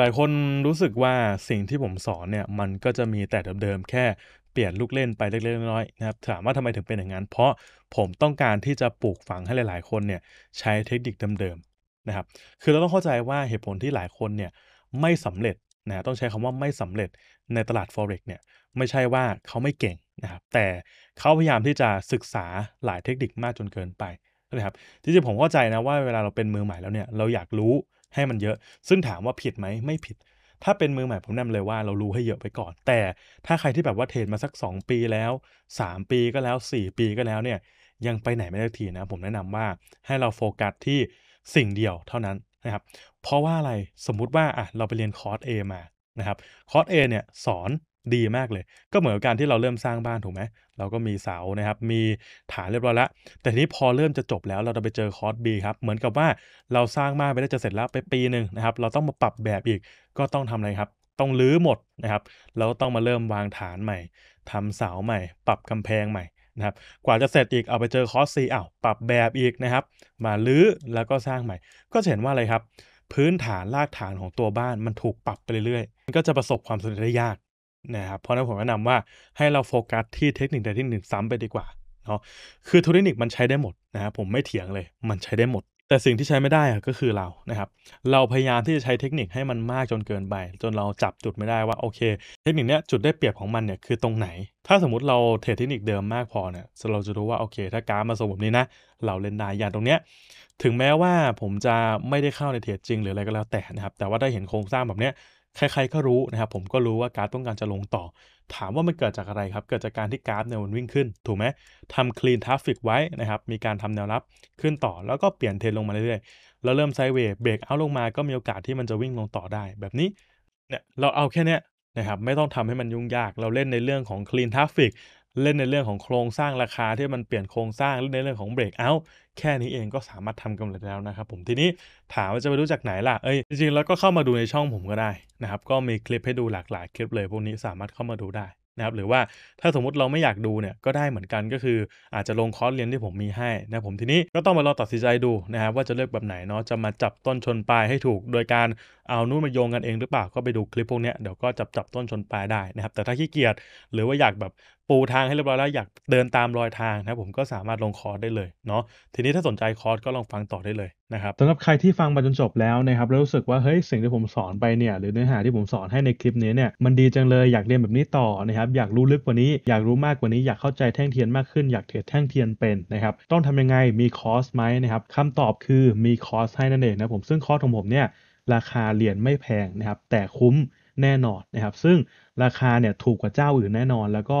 หลายๆคนรู้สึกว่าสิ่งที่ผมสอนเนี่ยมันก็จะมีแต่เดิม ๆ แค่เปลี่ยนลูกเล่นไปเล็กๆ น้อยๆ นะครับถามว่าทำไมถึงเป็นอย่างนั้น เพราะผมต้องการที่จะปลูกฝังให้หลายๆ คนเนี่ยใช้เทคนิคเดิมๆ นะครับคือเราต้องเข้าใจว่าเหตุผลที่หลายคนเนี่ยไม่สำเร็จนะต้องใช้คำว่าไม่สำเร็จในตลาด forex เนี่ยไม่ใช่ว่าเขาไม่เก่งนะครับแต่เขาพยายามที่จะศึกษาหลายเทคนิคมากจนเกินไปนะครับจริงผมเข้าใจนะว่าเวลาเราเป็นมือใหม่แล้วเนี่ยเราอยากรู้ให้มันเยอะ ซึ่งถามว่าผิดไหม ไม่ผิด ถ้าเป็นมือใหม่ผมแนะนำเลยว่าเรารู้ให้เยอะไปก่อน แต่ถ้าใครที่แบบว่าเทรดมาสัก 2 ปีแล้ว 3 ปีก็แล้ว 4 ปีก็แล้วเนี่ย ยังไปไหนไม่ได้ทีนะผมแนะนำว่าให้เราโฟกัสที่สิ่งเดียวเท่านั้นนะครับ เพราะว่าอะไร สมมุติว่าอ่ะเราไปเรียนคอร์ส A มา นะครับ คอร์ส A เนี่ยสอนดีมากเลย ก็เหมือนกับการที่เราเริ่มสร้างบ้านถูกไหม เราก็มีเสานะครับ มีฐานเรียบร้อยแล้วแต่ทีนี้พอเริ่มจะจบแล้วเราจะไปเจอคอร์ส B ครับ เหมือนกับว่าเราสร้างบ้านไปได้จะเสร็จแล้วไปปีหนึ่งนะครับ เราต้องมาปรับแบบอีก ก็ต้องทำอะไรครับ ต้องรื้อหมดนะครับเราต้องมาเริ่มวางฐานใหม่ ทำเสาใหม่ ปรับกำแพงใหม่นะครับ กว่าจะเสร็จอีก เอาไปเจอคอร์ส C อ้าว ปรับแบบอีกนะครับ มารื้อแล้วก็สร้างใหม่ ก็เห็นว่าอะไรครับ พื้นฐานรากฐานของตัวบ้านมันถูกปรับไปเรื่อยๆก็จะประสบความสำเร็จได้ยากนะครับเพราะนั้นผมแนะนำว่าให้เราโฟกัสที่เทคนิคใดที่หนึ่งซ้ำไปดีกว่าเนาะคือเทคนิคมันใช้ได้หมดนะครับผมไม่เถียงเลยมันใช้ได้หมด แต่สิ่งที่ใช้ไม่ได้ก็คือเรานะครับเราพยายามที่จะใช้เทคนิคให้มันมากจนเกินไปจนเราจับจุดไม่ได้ว่าโอเคเทคนิคเนี้ยจุดได้เปรียบของมันเนี่ยคือตรงไหน ถ้าสมมติเราเทรดเทคนิคเดิมมากพอเนี่ยเราจะรู้ว่าโอเค ถ้ากรารมาทรงแบบนี้นะเราเล่นได้อย่างตรงเนี้ยถึงแม้ว่าผมจะไม่ได้เข้าในเทรดจริงหรืออะไรก็แล้วแต่นะครับแต่ว่าได้เห็นโครงสร้างแบบเนี้ยใครๆ ก็รู้นะครับผมก็รู้ว่าการ์ดต้องการจะลงต่อ ถามว่ามันเกิดจากอะไรครับเกิดจากการที่กราฟเนี่ยมันวิ่งขึ้น ถูกไหมทำคลีนทราฟฟิกไว้นะครับมีการทำแนวรับขึ้นต่อแล้วก็เปลี่ยนเทรนลงมาเรื่อยๆแล้วเริ่มไซด์เวย์เบรกเอาลงมาก็มีโอกาสที่มันจะวิ่งลงต่อได้ แบบนี้เนี่ยเราเอาแค่นี้นะครับไม่ต้องทำให้มันยุ่งยากเราเล่นในเรื่องของคลีนทราฟิกเล่นในเรื่องของโครงสร้างราคาที่มันเปลี่ยนโครงสร้างเล่นในเรื่องของเบรกเอาท์แค่นี้เองก็สามารถทำกำไรแล้วนะครับผมทีนี้ถามว่าจะไปรู้จากไหนล่ะเอ้ยจริงๆแล้วก็เข้ามาดูในช่องผมก็ได้นะครับก็มีคลิปให้ดูหลากหลายคลิปเลยพวกนี้สามารถเข้ามาดูได้นะครับหรือว่าถ้าสมมติเราไม่อยากดูเนี่ยก็ได้เหมือนกันก็คือ อาจจะลงคอร์สเรียนที่ผมมีให้นะผมทีนี้ก็ต้องมาลองตัดสินใจดูนะครับว่าจะเลือกแบบไหนเนาะจะมาจับต้นชนปลายให้ถูก โดยการเอานู่นมาโยงกันเองหรือเปล่าก็ไปดูคลิปพวกนี้เดี๋ยวก็จับจับต้นชนปลายได้นะครับแต่ถ้าขี้เกียจหรือว่าอยากแบบปูทางให้เรียบร้อยแล้ว อยากเดินตามรอยทางนะผมก็สามารถลงคอร์สได้เลยเนาะทีนี้ถ้าสนใจคอร์สก็ลองฟังต่อได้เลยนะครับสำหรับใครที่ฟังมาจนจบแล้วนะครับแล้วรู้สึกว่า เฮ้ยสิ่งที่ผมสอนไปเนี่ยหรือเนื้อหาที่ผมสอนให้ในคลิปนี้เนี่ยมันดีจังเลยอยากเรียนแบบนี้ต่อนะครับอยากรู้ลึกกว่านี้ อยากรู้มากกว่านี้ อยากเข้าใจแท่งเทียนมากขึ้นอยากเทรดแท่งเทียนเป็นนะครับต้องทำยังไงมีคอร์สไหมนะครับคำตอบคือมีคอร์สให้นั่นเองนะผมซึ่งคอร์สของผมเนี่ยราคาเหรียญไม่แพงนะครับแต่คุ้มแน่นอนนะครับซึ่งราคาเนี่ยถูกกว่าเจ้าอื่นแน่นอนแล้วก็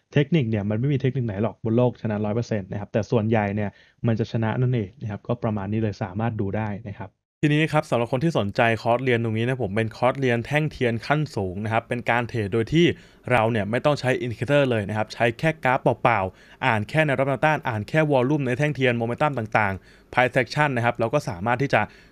เทคนิคเนี่ยมันไม่มีเทคนิคไหนหรอก บนโลกชนะร้อยเปอร์เซ็นต์นะครับแต่ส่วนใหญ่เนี่ยมันจะชนะนั่นเองนะครับก็ประมาณนี้เลยสามารถดูได้นะครับทีนี้ครับสำหรับคนที่สนใจคอร์สเรียนตรงนี้นะผม เป็นคอร์สเรียนแท่งเทียนขั้นสูงนะครับ เป็นการเทรดโดยที่เราเนี่ยไม่ต้องใช้อินดิเคเตอร์เลยนะครับ ใช้แค่กราฟเปล่าๆ อ่านแค่ในรับนาต้านอ่านแค่วอลลุ่มในแท่งเทียนโมเมนตัมต่างๆไพเซ็ชันนะครับเราก็สามารถที่จะ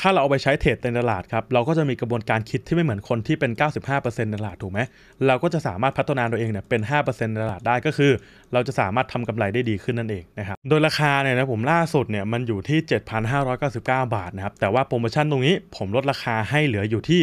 ถ้าเราเอาไปใช้เทรดในตลาดครับเราก็จะมีกระบวนการคิดที่ไม่เหมือนคนที่เป็น 95%ในตลาดถูกไหม เราก็จะสามารถพัฒนาตัวเองเนี่ยเป็น 5%ในตลาดได้ก็คือ เราจะสามารถทำกำไรได้ดีขึ้นนั่นเองนะครับโดยราคาเนี่ยนะผมล่าสุดเนี่ยมันอยู่ที่ 7,599 บาทนะครับแต่ว่าโปรโมชั่นตรงนี้ผมลดราคาให้เหลืออยู่ที่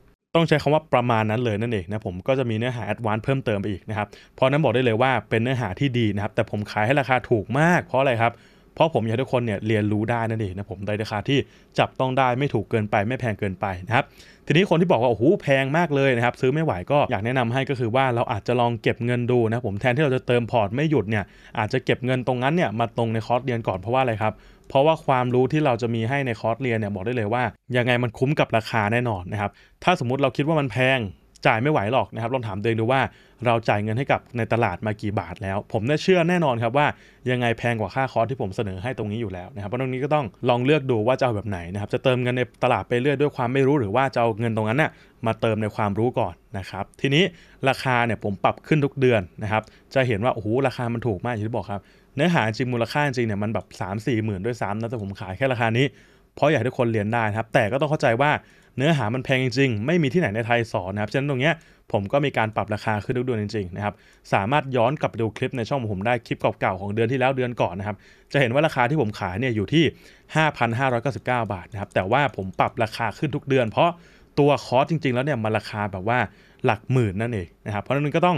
ต้องใช้คำว่าประมาณนั้นเลยนั่นเองนะผมก็จะมีเนื้อหาแอดวานซ์เพิ่มเติมไปอีกนะครับเพราะนั้นบอกได้เลยว่าเป็นเนื้อหาที่ดีนะครับแต่ผมขายให้ราคาถูกมากเพราะอะไรครับ เพราะผมอยากทุกคนเนี่ยเรียนรู้ได้นั่นเองนะผมในราคาที่จับต้องได้ไม่ถูกเกินไปไม่แพงเกินไปนะครับทีนี้คนที่บอกว่าโอ้โหแพงมากเลยนะครับซื้อไม่ไหวก็อยากแนะนำให้ก็คือว่าเราอาจจะลองเก็บเงินดูนะผมแทนที่เราจะเติมพอร์ตไม่หยุดเนี่ยอาจจะเก็บเงินตรงนั้นเนี่ยมาตรงในคอร์สเรียนก่อนเพราะว่าอะไรครับเพราะว่าความรู้ที่เราจะมีให้ในคอร์สเรียนเนี่ยบอกได้เลยว่า ยังไงมันคุ้มกับราคาแน่นอนนะครับ ถ้าสมมติเราคิดว่ามันแพงจ่ายไม่ไหวหรอกนะครับลองถามเดิเองดูว่าเราจ่ายเงินให้กับในตลาดมากี่บาทแล้ว ผมน่้เชื่อแน่นอนครับว่า ยังไงแพงกว่าค่าคอร์สที่ผมเสนอให้ตรงนี้อยู่แล้วนะครับเพราะตรงนี้ก็ต้องลองเลือกดูว่าจะเอาแบบไหนนะครับจะเติมเงินในตลาดไปเรื่อยด้วยความไม่รู้หรือว่าจะเอาเงินตรงนั้นนะ่ะมาเติมในความรู้ก่อนนะครับทีนี้ราคาเนี่ยผมปรับขึ้นทุกเดือนนะครับจะเห็นว่าโอ้โหราคามันถูกมากอย่างที่บอกครับเนื้อหาจริงมูลค่าจริงเนี่ยมันแบบ 3 4มหมื่นด้วยซ้ำนะแต่ผมขายแค่ราคานี้เพราะอยากให้ทุกคนเรียนได้ครับแต่ก็ต้องเข้าใจว่าเนื้อหามันแพงจริงๆ ไม่มีที่ไหนในไทยสอนนะครับฉะนั้นตรงเนี้ยผมก็มีการปรับราคาขึ้นทุกเดือนจริงๆนะครับสามารถย้อนกลับไปดูคลิปในช่องของผมได้คลิปเก่าๆ ของเดือนที่แล้วเดือนก่อนนะครับจะเห็นว่าราคาที่ผมขายเนี่ยอยู่ที่ 5,599 บาทนะครับแต่ว่าผมปรับราคาขึ้นทุกเดือน เพราะตัวคอร์สจริง ๆ แล้วเนี่ยมันราคาแบบว่าหลักหมื่นนั่นเองนะครับเพราะนั้นก็ต้อง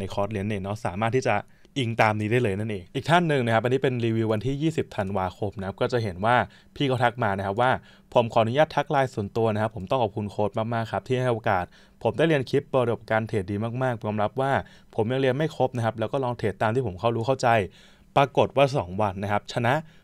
ในคอร์สเรียนเนี่ยเนาะสามารถที่จะอิงตามนี้ได้เลยนั่นเอง อีกท่านหนึ่งนะครับอันนี้เป็นรีวิววันที่ 20ธันวาคมนะครับก็จะเห็นว่าพี่เขาทักมานะครับว่าผมขออนุญาตทักไลน์ส่วนตัวนะครับผมต้องขอบคุณโค้ดมาก ๆ ครับที่ให้โอกาส ผมได้เรียนคลิปประสบการณ์เทรดดีมากๆยอมรับว่าผมยังเรียนไม่ครบนะครับแล้วก็ลองเทรดตามที่ผมเข้ารู้เข้าใจ ปรากฏว่า 2 วันนะครับชนะ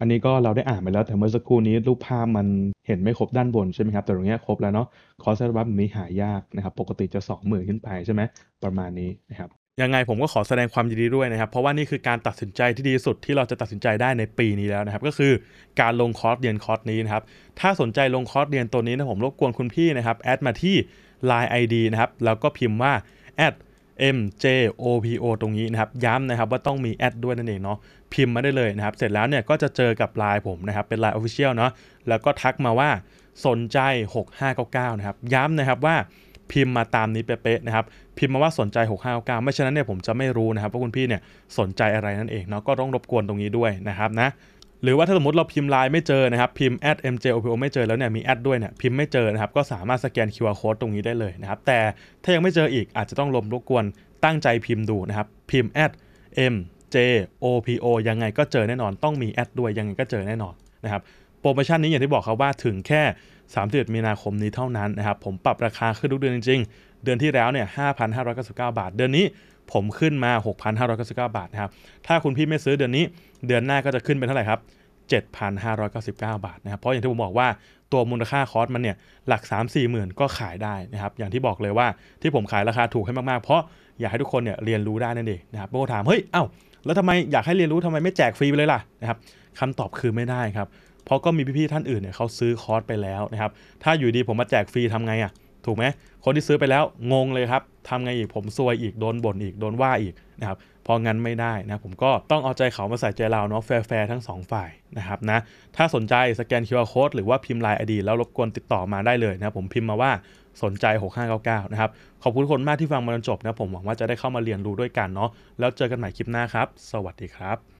อันนี้ก็เราได้อ่านไปแล้ว แต่เมื่อสักครู่นี้ รูปภาพมันเห็นไม่ครบด้านบนใช่ไหมครับแต่ตรงนี้ครบแล้วเนาะคอร์สร์บแบบนี้หายากนะครับปกติจะ2มื่นขึ้นไปใช่ไหมประมาณนี้นะครับยังไงผมก็ขอแสดงความยินดีด้วยนะครับเพราะว่านี่คือการตัดสินใจที่ดีสุดที่เราจะตัดสินใจได้ในปีนี้แล้วนะครับก็คือการลงคอร์สเรียนคอร์สนี้นะครับถ้าสนใจลงคอร์สเรียนตัวนี้นะผมรบกวนคุณพี่นะครับแอดมาที่ Line ID นะครับแล้วก็พิมพ์ว่า a ด M J O P O ตรงนี้ นะครับย้ำนะครับว่าต้องมีแอดด้วย นั่นเองเนาะพิมพ์มาได้เลยนะครับเสร็จแล้วเนี่ยก็จะเจอกับไลน์ผมนะครับเป็นไลน์ออฟฟิเชียลเนาะแล้วก็ทักมาว่าสนใจ 6599นะครับย้ำนะครับว่าพิมพ์มาตามนี้เป๊ะๆนะครับ พิมพ์มาว่าสนใจ6599ไม่ฉะนั้นเนี่ยผมจะไม่รู้นะครับว่าคุณพี่เนี่ยสนใจอะไรนั่นเองเนาะก็ต้องรบกวนตรงนี้ด้วยนะครับนะหรือว่าถ้าสมมติเราพิมพ์ไลน์ไม่เจอนะครับพิมพ์ @mjopo ไม่เจอแล้วเนี่ยมีแอดด้วยเนี่ยพิมพ์ไม่เจอนะครับก็สามารถสแกน QR code ตรงนี้ได้เลยนะครับแต่ถ้ายังไม่เจออีกอาจจะต้องลมรบกวนตั้งใจพิมพ์ดูนะครับพิมพ์ @mjopo ยังไงก็เจอแน่นอนต้องมีแอดด้วยยังไง ก็เจอแน่นอนนะครับโปรโมชั่นนี้อย่างที่บอกครับว่าถึงแค่ 31 มีนาคมนี้เท่านั้นนะครับผมปรับราคาขึ้นทุกเดือนจริง ๆ เดือนที่แล้วเนี่ย 5,599 บาท เดือนนี้ผมขึ้นมา 6,599 บาทนะครับ ถ้าคุณพี่ไม่ซื้อเดือนนี้ เดือนหน้าก็จะขึ้นเป็นเท่าไหร่ครับ 7,599 บาท นะครับ เพราะอย่างที่ผมบอกว่า ตัวมูลค่าคอสมันเนี่ย หลัก 3 4มสี่หมื่นก็ขายได้นะครับ อย่างที่บอกเลยว่า ที่ผมขายราคาถูกให้มากๆ เพราะอยากให้ทุกคนเนี่ยเรียนรู้ได้นั่นเองนะครับบางคนถาม เฮ้ย เอ้า แล้วทำไมอยากให้เรียนรู้ทำไมไม่แจกฟรีไปเลยล่ะนะครับคำตอบคือไม่ได้ครับ เพราะก็มีพี่ๆท่านอื่นเนี่ยเขาซื้อคอร์สไปแล้วนะครับ ถ้าอยู่ดีผมมาแจกฟรีทำไงอะ่ะถูกไหม คนที่ซื้อไปแล้วงงเลยครับ ทำไงอีก ผมซวยอีก โดนบ่นอีก โดนว่าอีกนะครับ พองั้นไม่ได้นะ ผมก็ต้องเอาใจเขามาใส่ใจเราเนาะ แฟร์ทั้ง 2 ฝ่ายนะครับนะ ถ้าสนใจสแกน QR Code หรือว่าพิมพ์ไลน์อดีแล้วรบกวนติดต่อมาได้เลยนะผมพิมพ์มาว่าสนใจ 6599 นะครับ ขอบคุณคนมากที่ฟังมาจนจบนะผมหวังว่าจะได้เข้ามาเรียนรู้ด้วยกันเนาะ แล้วเจอกันใหม่คลิปหน้าครับ สวัสดีครับ